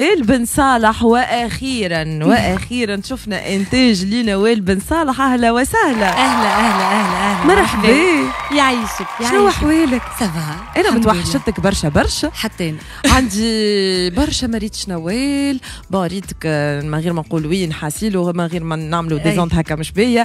وائل بن صالح واخيرا واخيرا شفنا انتاج لينا ويل بن صالح اهلا وسهلا اهلا اهلا اهلا اهلا مرحبا يعيشك يعيشك شنو احوالك؟ سافا انا متوحشتك برشا برشا حتى انا عندي برشا ما ريتش نوال بون ريتك آه، من غير ما نقول وين حاسيلو من غير ما نعملوا إيه. ديزونت هكا مش بيا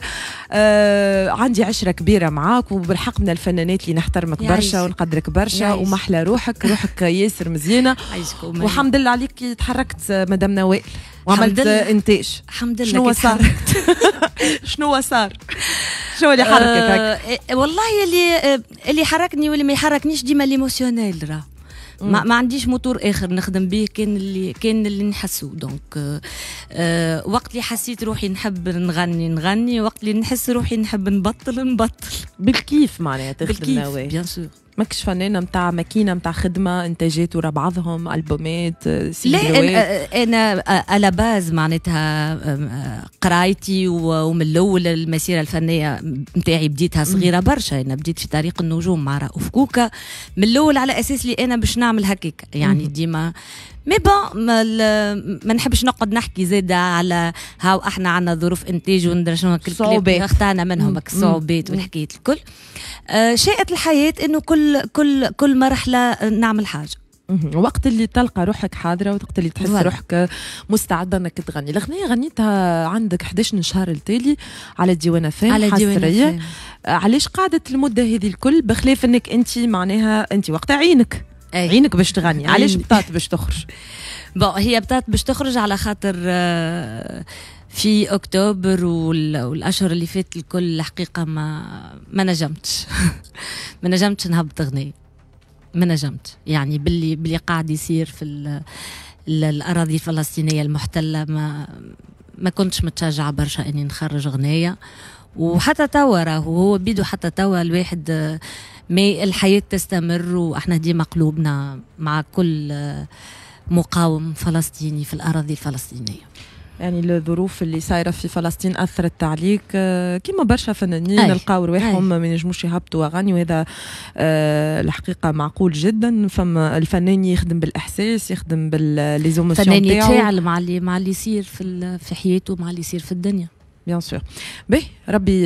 آه عندي عشره كبيره معاك وبالحق من الفنانات اللي نحترمك برشا ونقدرك برشا ومحلى روحك روحك ياسر مزيانه والحمد لله عليك تحركت مدام نوال وعملت انتاج الحمد لله شنو صار شنو صار شنو اللي حركك أه إيه، والله اللي آه، اللي حركني واللي ما يحركنيش ديما ليموسيونيل راه ما, ما عنديش موتور اخر نخدم به كان اللي كان اللي نحسه دونك آه،, أه وقت اللي حسيت روحي نحب نغني نغني وقت اللي نحس روحي نحب نبطل نبطل بالكيف معناها تخدم بالكيف بيان سور ماكش فنانه متاع ماكينه متاع خدمه انتاجات ورا بعضهم البومات آه، لا انا آه، آه، على باز معناتها قرايتي ومن الاول المسيره الفنيه متاعي بديتها صغيره برشا انا بديت في طريق النجوم مع رؤوف كوكا من الاول على اساس لي انا باش نعمل هكاك يعني ديما مي بون ما, نحبش نقعد نحكي زاده على هاو احنا عندنا ظروف انتاج وندرى شنو صعوبات اختانا منهم صعوبات والحكايات الكل آه شاءت الحياه انه كل كل كل مرحله نعمل حاجه وقت اللي تلقى روحك حاضره وقت اللي تحس ولا. روحك مستعده انك تغني الاغنيه غنيتها عندك 11 شهر التالي على الديوانة فام على ديوان علاش قعدت المده هذه الكل بخلاف انك انت معناها انت وقت عينك أي. عينك باش تغني علاش بطاط باش تخرج بون هي بطاط باش تخرج على خاطر آه، في اكتوبر والاشهر اللي فات الكل الحقيقه ما ما نجمتش ما نجمتش نهبط اغنيه ما نجمت يعني باللي باللي قاعد يصير في الاراضي الفلسطينيه المحتله ما ما كنتش متشجعه برشا اني نخرج غنيه وحتى توا راهو هو بيدو حتى توا الواحد آه مي الحياة تستمر وإحنا ديما قلوبنا مع كل مقاوم فلسطيني في الأراضي الفلسطينية يعني الظروف اللي صايره في فلسطين اثرت عليك آه، كما برشا فنانين نلقاو رواحهم ما ينجموش يهبطوا اغاني وهذا آه، الحقيقه معقول جدا فما الفنان يخدم بالاحساس يخدم بالليزومسيون تاعو الفنان يتفاعل مع اللي مع اللي يصير في في حياته مع اللي يصير في الدنيا بيان سور باهي ربي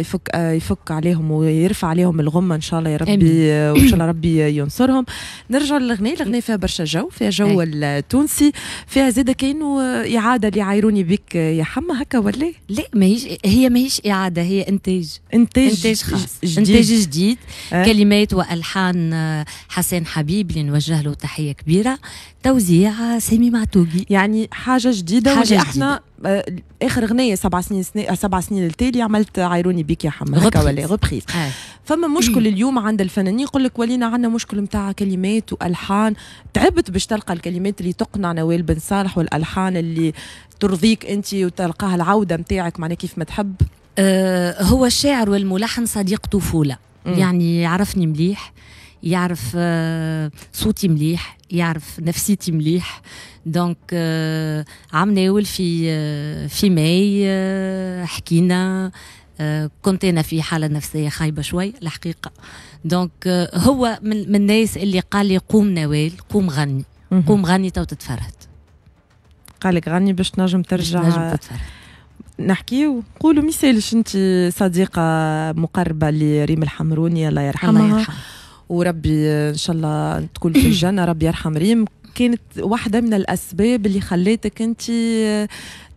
يفك يفك عليهم ويرفع عليهم الغمه ان شاء الله يا ربي وان شاء الله ربي ينصرهم نرجع للغنية الغنية فيها برشا جو فيها جو التونسي فيها زاده كاينو اعاده اللي يعايروني بك يا حما هكا ولا لا ماهيش هي ماهيش اعاده هي انتاج انتاج انتاج خاص جديد. انتاج جديد أه؟ كلمات والحان حسين حبيب اللي نوجه له تحيه كبيره توزيع سامي معتوقي يعني حاجه جديده حاجة احنا آه، اخر غنية سبع سنين سنة آه، سبع سنين التالي عملت عيروني بيك يا حمد هكا ولا ريبريز آه. فما مشكل اليوم عند الفنانين يقول لك ولينا عندنا مشكل نتاع كلمات والحان تعبت باش تلقى الكلمات اللي تقنع نوال بن صالح والالحان اللي ترضيك انت وتلقاها العوده نتاعك معناها كيف ما تحب أه هو الشاعر والملحن صديق طفوله يعني عرفني مليح يعرف آه، صوتي مليح يعرف نفسيتي مليح دونك آه، عم ناول في آه، في ماي حكينا كنت انا في حاله نفسيه خايبه شوي الحقيقه دونك هو من, من الناس اللي قال لي قوم نوال قوم غني قوم غني تو تتفرهد قال لك غني باش تنجم ترجع باش نجم تتفرهد نحكيو قولوا مثالش انت صديقه مقربه لريم الحمروني الله يرحمها الله يرحمها وربي آه، ان شاء الله تكون في الجنه ربي يرحم ريم كانت واحده من الاسباب اللي خليتك انت آه،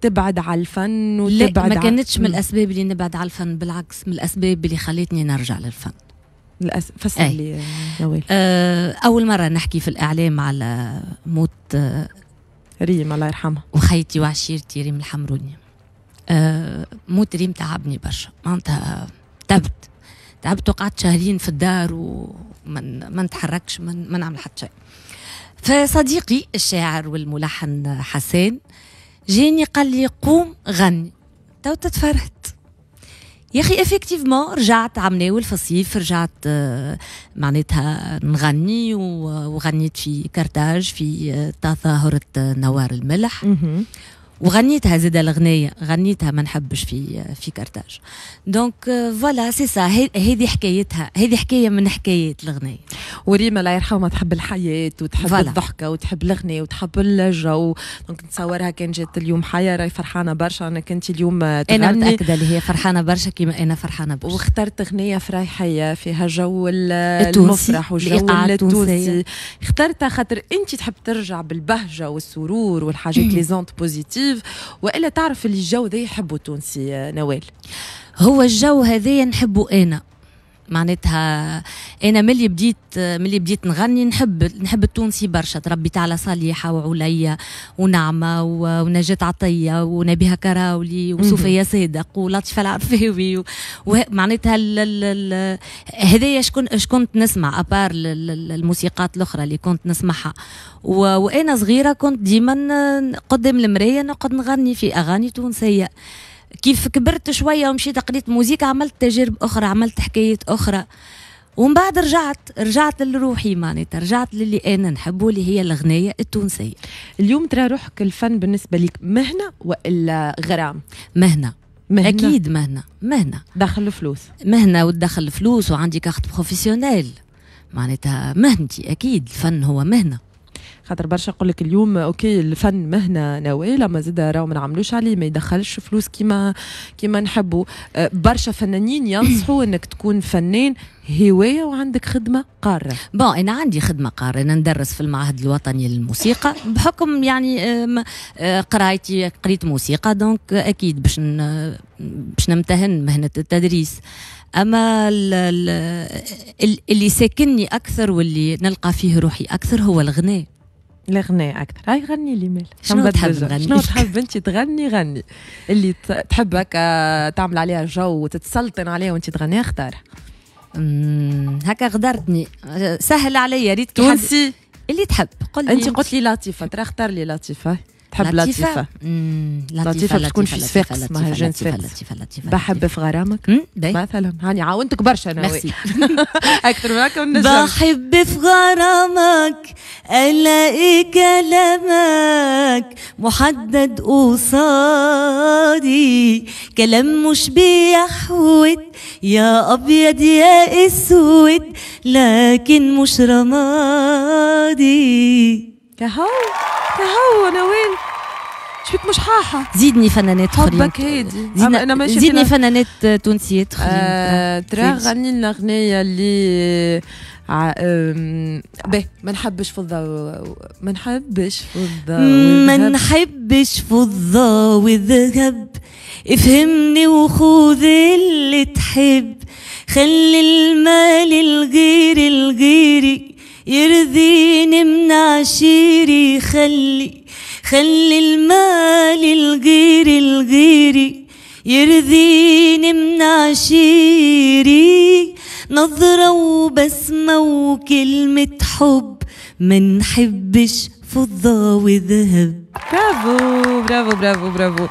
تبعد على الفن وتبعد لا ما كانتش من الاسباب اللي نبعد على الفن بالعكس من الاسباب اللي خلتني نرجع للفن للأسف فسر لي آه، نوال أه اول مره نحكي في الاعلام على موت أه ريم الله يرحمها وخيتي وعشيرتي ريم الحمروني أه موت ريم تعبني برشا معناتها تعبت تعبت وقعدت شهرين في الدار وما ما نتحركش ما, ما نعمل حتى شيء فصديقي الشاعر والملحن حسان جاني قال لي قوم غني تو تتفرهت يا اخي افكتيفمون رجعت عمناول في الصيف رجعت آه، معناتها نغني وغنيت في كرتاج في آه، تظاهره نوار الملح وغنيتها زيد الغنية غنيتها ما نحبش في في كارتاج دونك فوالا سي سا هذه حكايتها هذه حكايه من حكايات الغنية وريما الله يرحمها تحب الحياه وتحب فلا. الضحكه وتحب الغنية وتحب الجو دونك نتصورها كان جات اليوم حياه راهي فرحانه برشا انك انت اليوم آه، تغني انا متاكده اللي هي فرحانه برشا كيما انا فرحانه برشا واخترت غنية فريحيه فيها جو المفرح وجو التونسي اخترتها خاطر انت تحب ترجع بالبهجه والسرور والحاجات لي زونت بوزيتيف الصيف والا تعرف اللي الجو ذا يحبه التونسي آه، نوال هو الجو هذايا نحبه انا معناتها انا ملي بديت ملي بديت نغني نحب نحب التونسي برشا تربيت على صالحه وعليا ونعمه ونجاة عطيه ونبيها كراولي وصوفيا صادق ولطيفه العرفاوي معناتها هذايا شكون شكون نسمع ابار الموسيقات الاخرى اللي كنت نسمعها وانا صغيره كنت ديما قدام المرايه نقعد نغني في اغاني تونسيه كيف كبرت شوية ومشيت قريت موزيك عملت تجارب أخرى عملت حكايات أخرى ومن بعد رجعت رجعت لروحي معناتها رجعت للي انا نحبه اللي هي الغنايه التونسيه اليوم ترى روحك الفن بالنسبه لك مهنه والا غرام مهنه مهنة. اكيد مهنه مهنه دخل فلوس مهنه وتدخل فلوس وعندي كارت بروفيسيونيل معناتها مهنتي اكيد الفن هو مهنه خاطر برشا يقول لك اليوم اوكي الفن مهنه نوال ما زاد راهو ما نعملوش عليه ما يدخلش فلوس كيما كيما نحبوا أه، برشا فنانين ينصحوا انك تكون فنان هوايه وعندك خدمه قاره بون انا عندي خدمه قاره انا ندرس في المعهد الوطني للموسيقى بحكم يعني أه، قرايتي قريت موسيقى دونك اكيد باش باش نمتهن مهنه التدريس اما اللي ساكنني اكثر واللي نلقى فيه روحي اكثر هو الغناء الغناء اكثر هاي غني لي مال شنو تحب تغني شنو تحب انت تغني غني اللي تحب تعمل عليها جو وتتسلطن عليها وانت تغني اختار أمم، هكا غدرتني سهل عليا ريت تونسي اللي تحب قل لي انت قلت لي لطيفه ترى اختار لي لطيفه تحب لطيفة لطيفة تكون في صفاق اسمها جين لطيفة لطيفة بحب في غرامك مثلا هاني عاونتك برشا انا اكثر من هكا بحب في غرامك الاقي كلامك محدد قصادي كلام مش بيحوت يا ابيض يا اسود لكن مش رمادي كهو كهو انا وين شبيك مش حاحة زيدني فنانات اخرين حبك هادي أنا ماشي زيدني فنانات تونسيات اخرين آه، آه. ترى غني لنا غنية اللي ع... آه، به ما نحبش فضة ما نحبش فضة ما نحبش فضة وذهب افهمني وخذ اللي تحب خلي المال الغير الغيري يرضيني من عشيري خلي خلي المال الغير الغيري يرضيني من عشيري نظرة وبسمة وكلمة حب ما نحبش فضة وذهب برافو برافو برافو برافو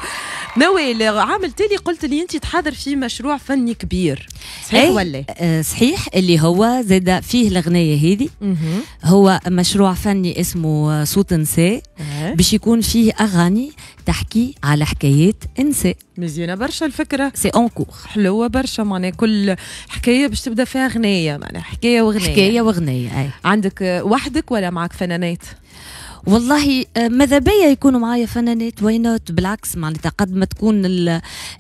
نوال العام التالي قلت لي انت تحاضر في مشروع فني كبير صحيح ولا آه صحيح اللي هو زاد فيه الاغنيه هذه هو مشروع فني اسمه صوت نساء أه. باش يكون فيه اغاني تحكي على حكايات نساء مزيانه برشا الفكره سي اونكور حلوه برشا معناها كل حكايه باش تبدا فيها اغنيه معناها حكايه واغنيه حكايه واغنيه اي عندك وحدك ولا معك فنانات والله آه، ماذا بيا يكونوا معايا فنانات نوت بالعكس معناتها قد ما تكون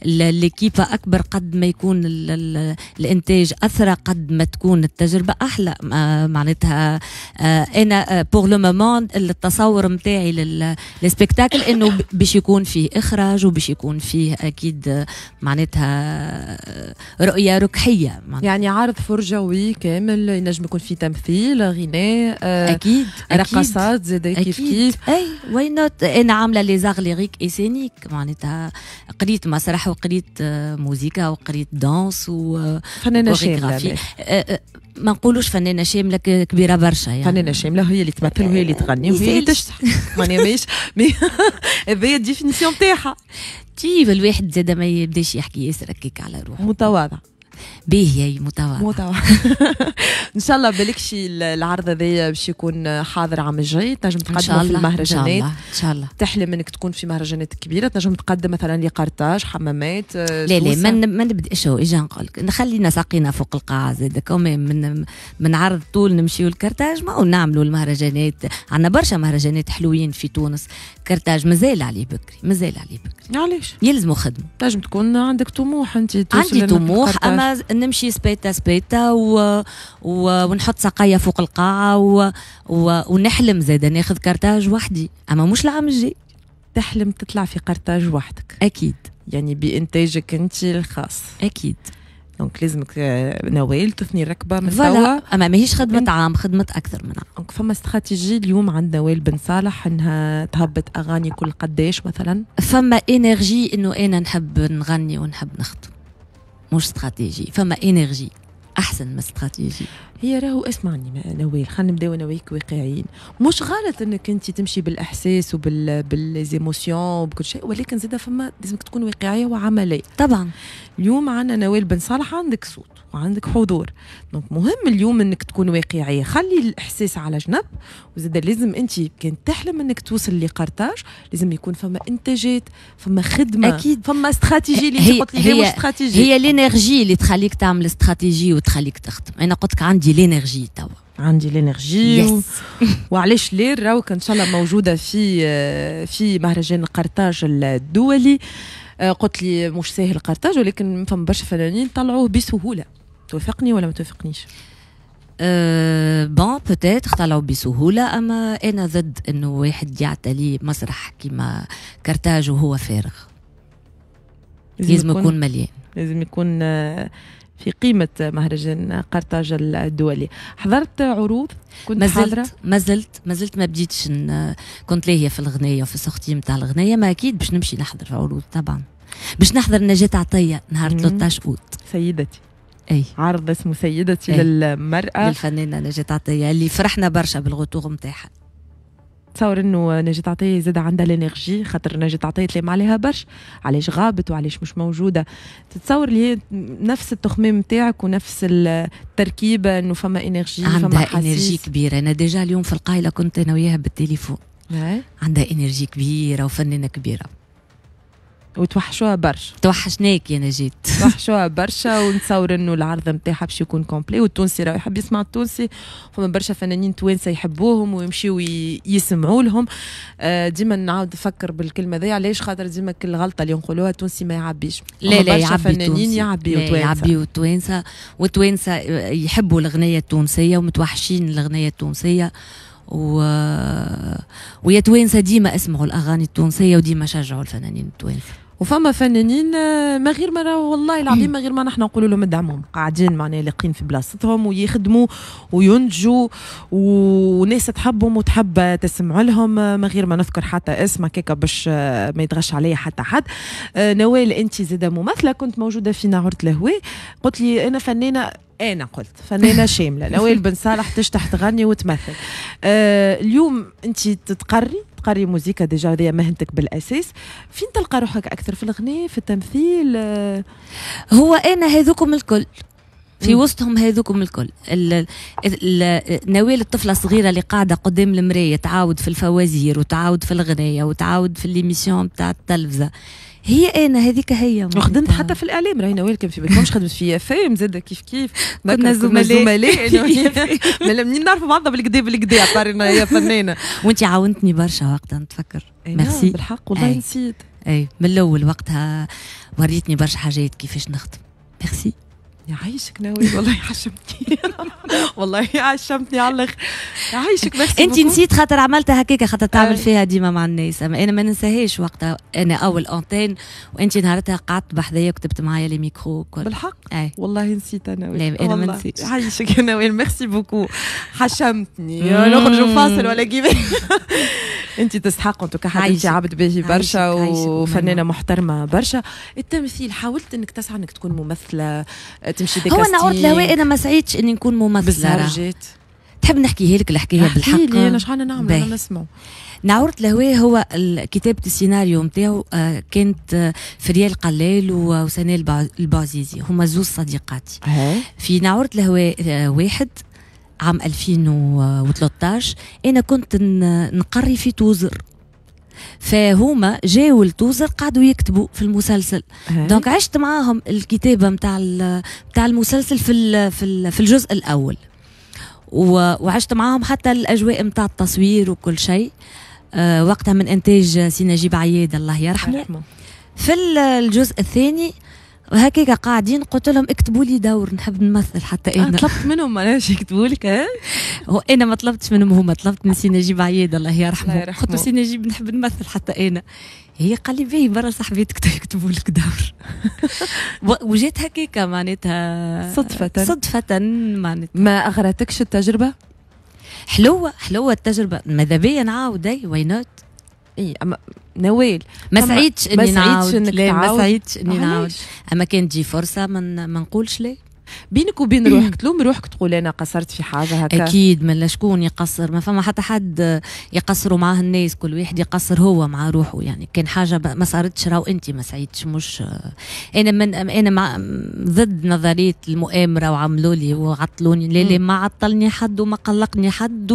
ليكيبا اكبر قد ما يكون الـ الـ الانتاج اثرى قد ما تكون التجربه احلى آه، معناتها آه، انا بور لو مومون التصور نتاعي للسبكتاكل انه باش يكون فيه اخراج وباش يكون فيه اكيد معناتها رؤيه ركحيه يعني عرض فرجوي كامل ينجم يكون فيه تمثيل غناء اكيد رقصات زاد كيف كيف اي واي نوت انا عامله لي زاغ ليريك اسينيك معناتها قريت مسرح وقريت آه، موزيكا وقريت دانس و آه، فنانه شامله آه، ما نقولوش فنانه شامله كبيره برشا يعني فنانه شامله هي اللي تمثل وهي اللي تغني وهي اللي تشتح ماني ماهيش مي هذايا الديفينيسيون تاعها كيف طيب، الواحد زاد ما يبداش يحكي ياسر هكاك على روحه متواضع يا متواضع متواضع ان شاء الله بالكشي العرض هذايا باش يكون حاضر عام الجاي تنجم تقدم في المهرجانات ان شاء الله ان شاء الله تحلم انك تكون في مهرجانات كبيره تنجم تقدم مثلا لقرطاج حمامات آه، لا لا ما نبدا شو اجا نقول لك نخلينا ساقينا فوق القاعه زاد من من عرض طول نمشيو لكرتاج ما نعملوا المهرجانات عندنا برشا مهرجانات حلوين في تونس كرتاج مازال عليه بكري مازال عليه بكري علاش يلزموا خدمه تنجم تكون عندك طموح انت عندي طموح اما نمشي سبيتا سبيتا و... و... ونحط ساقية فوق القاعة و... و... ونحلم زاد ناخذ كارتاج وحدي أما مش العام الجاي تحلم تطلع في قرطاج وحدك أكيد يعني بإنتاجك أنت الخاص أكيد دونك لازمك آه، نوال تثني ركبه من فوالا اما ماهيش خدمه عام خدمه اكثر من عام دونك فما استراتيجي اليوم عند نوال بن صالح انها تهبط اغاني كل قداش مثلا فما انرجي انه انا نحب نغني ونحب نخدم مش استراتيجي فما انرجي احسن من استراتيجي هي راهو اسمعني نويل خلينا نبداو انا وياك واقعيين مش غلط انك انت تمشي بالاحساس وبال بالزيموسيون وبكل شيء ولكن زاده فما لازمك تكون واقعيه وعمليه طبعا اليوم عندنا نوال بن صالح عندك صوت وعندك حضور دونك مهم اليوم انك تكون واقعيه خلي الاحساس على جنب وزاده لازم انت كان تحلم انك توصل لقرطاج لازم يكون فما انتاجات فما خدمه اكيد فما استراتيجي اللي قلت لي هي مش هي الانرجي اللي تخليك تعمل استراتيجي وتخليك تخدم انا قلت لك عندي عندي لينيرجي توا عندي لينيرجي yes. و... وعلاش لير راوك ان شاء الله موجوده في آه، في مهرجان قرطاج الدولي آه، قلت لي مش ساهل قرطاج ولكن فما برشا فنانين طلعوه بسهوله توافقني ولا ما توافقنيش بون آه، بوتيتر طلعوا بسهوله اما انا ضد انه واحد يعتلي مسرح كيما كرتاج وهو فارغ لازم يكون مليان لازم يكون في قيمة مهرجان قرطاج الدولي حضرت عروض كنت ما زلت ما زلت ما زلت ما بديتش كنت لاهية في الغناية وفي السوختي متاع الغناية ما أكيد باش نمشي نحضر في عروض طبعا باش نحضر نجاة عطية نهار 13 أوت سيدتي أي. عرض اسمه سيدتي أي. للمرأة للفنانة نجاة عطية اللي فرحنا برشا بالغتوغ متاعها نتصور انه نجي تعطيه زاد عندها لينيرجي خاطر نجي تعطيه تلام عليها برش علاش غابت وعلاش مش موجوده تتصور لي نفس التخميم نتاعك ونفس التركيبه انه فما انرجي عندها فما انرجي كبيره انا ديجا اليوم في القايله كنت انا وياها بالتليفون نعم. عندها انرجي كبيره وفنانه كبيره وتوحشوها برشا توحشناك يا نجيت توحشوها برشا ونتصور انه العرض نتاعها باش يكون كومبلي والتونسي راه يحب يسمع التونسي فما برشا فنانين توانسه يحبوهم ويمشيو يسمعوا لهم آه، ديما نعاود نفكر بالكلمه ذي علاش خاطر ديما كل غلطه اللي نقولوها التونسي ما يعبيش لا لا يعبي فنانين يعبيو توانسه يعبيو توانسه والتوانسه آه، يحبوا الاغنيه التونسيه ومتوحشين الاغنيه التونسيه و آه، ويا توانسه ديما اسمعوا الاغاني التونسيه وديما شجعوا الفنانين التوانسه وفما فنانين آه، ما غير ما والله العظيم ما غير ما نحن نقول لهم ادعموهم قاعدين معناها لاقين في بلاصتهم ويخدموا وينتجوا وناس تحبهم وتحب تسمع لهم آه، ما غير ما نذكر حتى اسمك كيكا باش آه، ما يتغش عليا حتى حد نوال انت زاده ممثله كنت موجوده في نهار الهوى قلت لي انا فنانه إيه، انا قلت فنانه شامله نوال بن صالح تشتح تغني وتمثل آه اليوم انت تتقري تقري موزيكا ديجا هذه مهنتك بالاساس فين تلقى روحك اكثر في الغناء في التمثيل آه هو انا هذوكم الكل في وسطهم هذوكم الكل نوال الطفله الصغيره اللي قاعده قدام المرايه تعاود في الفوازير وتعاود في الغنية وتعاود في الليميسيون بتاع التلفزه هي انا هذيك هي وخدمت حتى في الاعلام راهي نوال كان في بالكم خدمت في اف ام زاد كيف كيف كنا زملاء أيوة، منين نعرفوا بعضنا بالكدا بالكدا عطارينا هي فنانه وانت عاونتني برشا وقتها نتفكر أيوة، ميرسي بالحق والله نسيت اي من الاول وقتها وريتني برشا حاجات كيفاش نخدم ميرسي يعيشك نوال والله يعشمتني والله عشمتني على الاخر يعيشك بس انت نسيت خاطر عملتها هكاك خاطر تعمل آه. فيها ديما مع الناس اما انا ما ننساهاش وقتها انا اول اونتين وانت نهارتها قعدت بحذايا وكتبت معايا لي ميكرو بالحق أي. آه. والله نسيت انا لا انا ما نسيتش يعيشك يا نوال ميرسي بوكو حشمتني نخرجوا فاصل ولا كيف انت تستحق انت كحاجتي عبد باهي برشا وفنانه محترمه برشا التمثيل حاولت انك تسعى انك تكون ممثله تمشي هو انا قلت لهوي انا ما سعيتش اني نكون ممثله تحب نحكيها لك الحكايه بالحق لي انا شحال نعمل انا نسمع نعورت لهوي هو كتابة السيناريو نتاعو آه، كانت آه، فريال قلال وسناء البعزيزي هما زوز صديقاتي في نعورت لهوي آه، واحد عام 2013 انا كنت نقري في توزر فهما جاوا لتوزر قعدوا يكتبوا في المسلسل دونك عشت معاهم الكتابه نتاع نتاع المسلسل في في في الجزء الاول وعشت معاهم حتى الاجواء نتاع التصوير وكل شيء آه، وقتها من انتاج سي نجيب عياد الله يرحمه في الجزء الثاني وهكذا قاعدين قلت لهم اكتبوا لي دور نحب نمثل حتى آه، انا طلبت منهم معناش يكتبوا لك إيه؟ وانا انا ما طلبتش منهم هما طلبت من سي نجيب عياد الله يرحمه قلت له سي نجيب نحب نمثل حتى انا هي قال لي باهي برا صاحبتك يكتبوا لك دور وجات هكاك معناتها صدفة صدفة معناتها ما اغرتكش التجربة؟ حلوة حلوة التجربة ماذا بيا نعاود اي واي نوت اي اما نوال ما سعيدش اني نعاود ما سعيدش اني نعاود اما كانت تجي فرصه ما نقولش ليه بينك وبين روحك تلوم روحك تقول انا قصرت في حاجه هكا اكيد من شكون يقصر ما فما حتى حد يقصروا معاه الناس كل واحد يقصر هو مع روحه يعني كان حاجه ما صارتش راهو انت ما سعيتش مش انا من انا مع ضد نظريه المؤامره وعملوا لي وعطلوني لا لا ما عطلني حد وما قلقني حد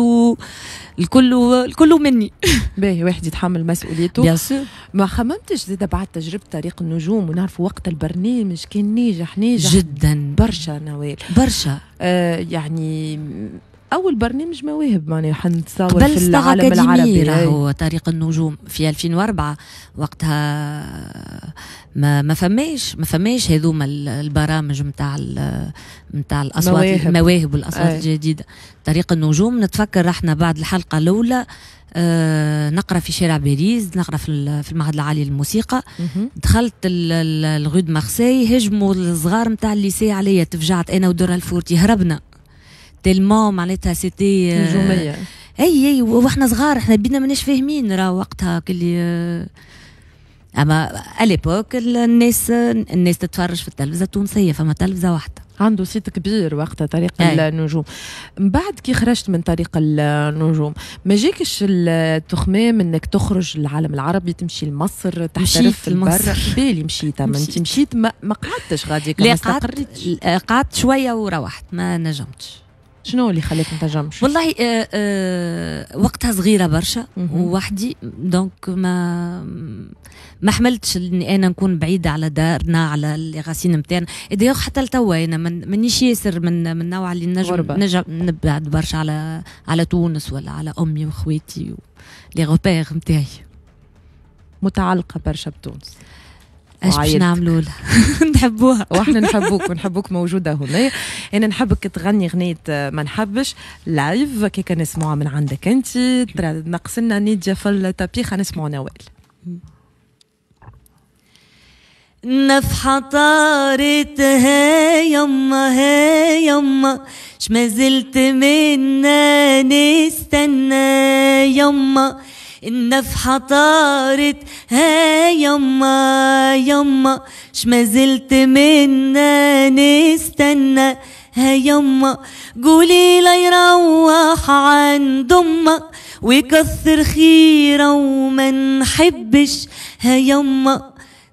الكل الكل مني باهي واحد يتحمل مسؤوليته بيان ما خممتش زاد بعد تجربه طريق النجوم ونعرفوا وقت البرنامج كان ناجح ناجح جدا برشا برشا نوال برشا آه يعني اول برنامج مواهب معناها حنتصور في العالم العربي راهو طريق النجوم في 2004 وقتها ما ما فماش ما فماش هذوما البرامج نتاع نتاع الاصوات المواهب والاصوات الجديده طريق النجوم نتفكر احنا بعد الحلقه الاولى آه، نقرا في شارع باريس نقرا في, في المعهد العالي للموسيقى دخلت الغو مارسي هجموا الصغار نتاع الليسي عليا تفجعت انا ودرها الفورتي هربنا تلمون معناتها سيتي نجوميه آه، اي اي واحنا صغار احنا بينا ماناش فاهمين راه وقتها كلي آه، اما اليبوك الناس الناس تتفرج في التلفزه التونسيه فما تلفزه واحده عنده صيت كبير وقتها طريق أي. النجوم بعد كي خرجت من طريق النجوم ما جاكش التخمام انك تخرج للعالم العربي تمشي لمصر تحترف البر بالي مشيت انت مشيت ما, قعدتش غادي لا قعدت قعدت شويه وروحت ما نجمتش شنو اللي خليك ما تنجمش؟ والله آه آه وقتها صغيره برشا ووحدي دونك ما ما حملتش اني انا نكون بعيده على دارنا على غاسين نتاعنا حتى لتوا انا مانيش ياسر من من النوع اللي نجم نجم نبعد برشا على على تونس ولا على امي وخواتي لي روبير نتاعي متعلقه برشا بتونس اش باش نعملوا لها نحبوها واحنا نحبوك ونحبوك موجوده هنا انا نحبك تغني غنيه ما نحبش لايف كي كان نسمعها من عندك انت نقص لنا نيديا في خلينا نسمعوا نوال نفحة طارت ها يما ها يما ما زلت منا نستنى يما النفحة طارت ها يما يما ش ما زلت منا نستنى ها يما قولي لا يروح عن دمك ويكثر خيره وما نحبش ها يما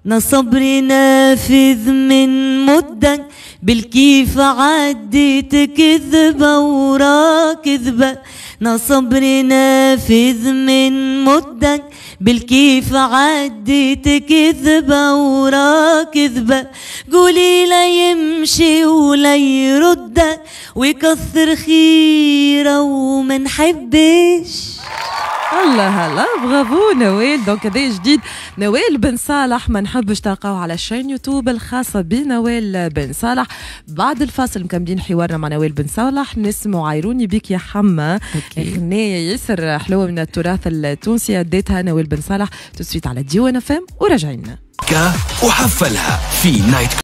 نا صبري نافذ من مدة بالكيف عدت كذبة ورا كذبة نصبر نافذ من مدك بالكيف عديت كذبة ورا كذبة قولي لا يمشي ولا يردك ويكثر خيره ومنحبش الله هلا برافو نوال دونك هذا جديد نوال بن صالح ما نحبش تلقاو على الشين يوتيوب الخاصة بنوال بن صالح بعد الفاصل مكملين حوارنا مع نوال بن صالح نسمع عيروني بك يا حما غنية ياسر حلوة من التراث التونسي اديتها نوال بن صالح تسويت على ديوان ام وراجعين وحفلها في نايت